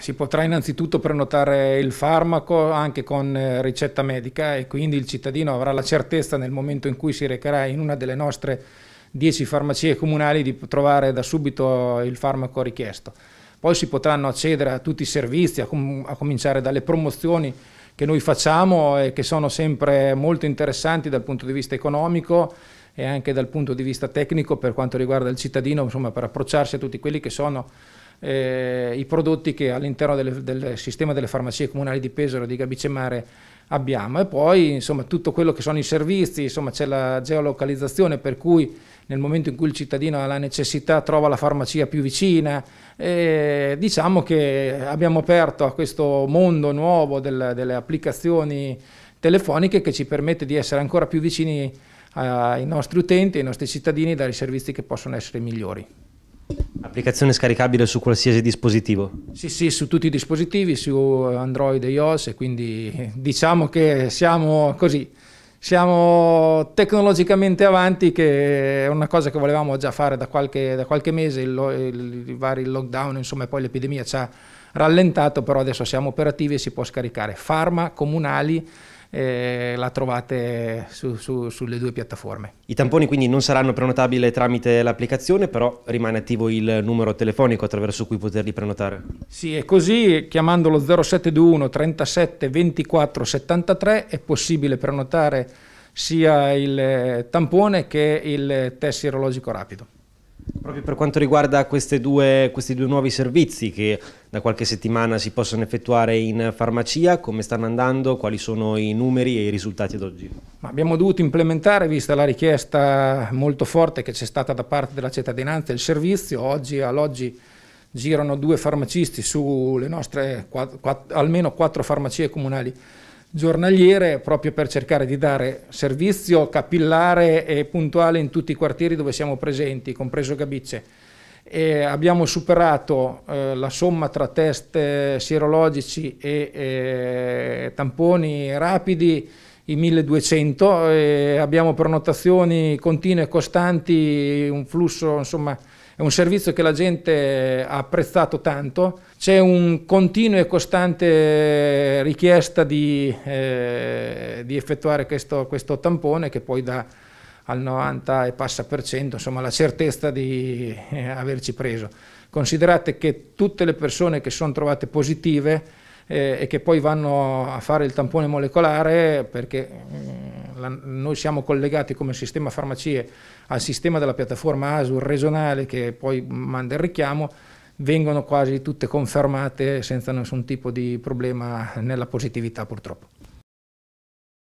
Si potrà innanzitutto prenotare il farmaco anche con eh, ricetta medica e quindi il cittadino avrà la certezza nel momento in cui si recherà in una delle nostre 10 farmacie comunali di trovare da subito il farmaco richiesto. Poi si potranno accedere a tutti i servizi, a, com a cominciare dalle promozioni che noi facciamo e che sono sempre molto interessanti dal punto di vista economico e anche dal punto di vista tecnico per quanto riguarda il cittadino, insomma per approcciarsi a tutti quelli che sono eh, i prodotti che all'interno delle, del sistema delle farmacie comunali di Pesaro e di Gabicemare abbiamo e poi insomma tutto quello che sono i servizi, insomma c'è la geolocalizzazione per cui nel momento in cui il cittadino ha la necessità trova la farmacia più vicina, e diciamo che abbiamo aperto a questo mondo nuovo del, delle applicazioni telefoniche che ci permette di essere ancora più vicini eh, ai nostri utenti, ai nostri cittadini, dare i servizi che possono essere migliori. Applicazione scaricabile su qualsiasi dispositivo? Sì, sì, su tutti i dispositivi, su eh, Android e iOS, e quindi eh, diciamo che siamo così, siamo tecnologicamente avanti, che è una cosa che volevamo già fare da qualche, da qualche mese, i vari lockdown, insomma, e poi l'epidemia ci ha rallentato, però adesso siamo operativi e si può scaricare. Farma comunali eh, la trovate su, su, sulle due piattaforme. I tamponi quindi non saranno prenotabili tramite l'applicazione, però rimane attivo il numero telefonico attraverso cui poterli prenotare. Sì, e così chiamandolo 0721 37 24 73 è possibile prenotare sia il tampone che il test sierologico rapido. Proprio per quanto riguarda due, questi due nuovi servizi che da qualche settimana si possono effettuare in farmacia, come stanno andando, quali sono i numeri e i risultati ad oggi? Ma abbiamo dovuto implementare, vista la richiesta molto forte che c'è stata da parte della cittadinanza, il servizio. Oggi all'oggi girano due farmacisti sulle nostre quattro, quattro, almeno quattro farmacie comunali giornaliere proprio per cercare di dare servizio capillare e puntuale in tutti i quartieri dove siamo presenti, compreso Gabice. E abbiamo superato eh, la somma tra test sierologici e eh, tamponi rapidi i 1200, eh, abbiamo prenotazioni continue e costanti, un flusso, insomma, è un servizio che la gente ha apprezzato tanto. C'è un continuo e costante richiesta di, eh, di effettuare questo, questo, tampone che poi dà al 90 e passa per cento, insomma, la certezza di eh, averci preso. Considerate che tutte le persone che sono trovate positive eh, e che poi vanno a fare il tampone molecolare perché mh, mm, la, noi siamo collegati come sistema farmacie al sistema della piattaforma ASUR regionale che poi manda il richiamo, vengono quasi tutte confermate senza nessun tipo di problema nella positività purtroppo.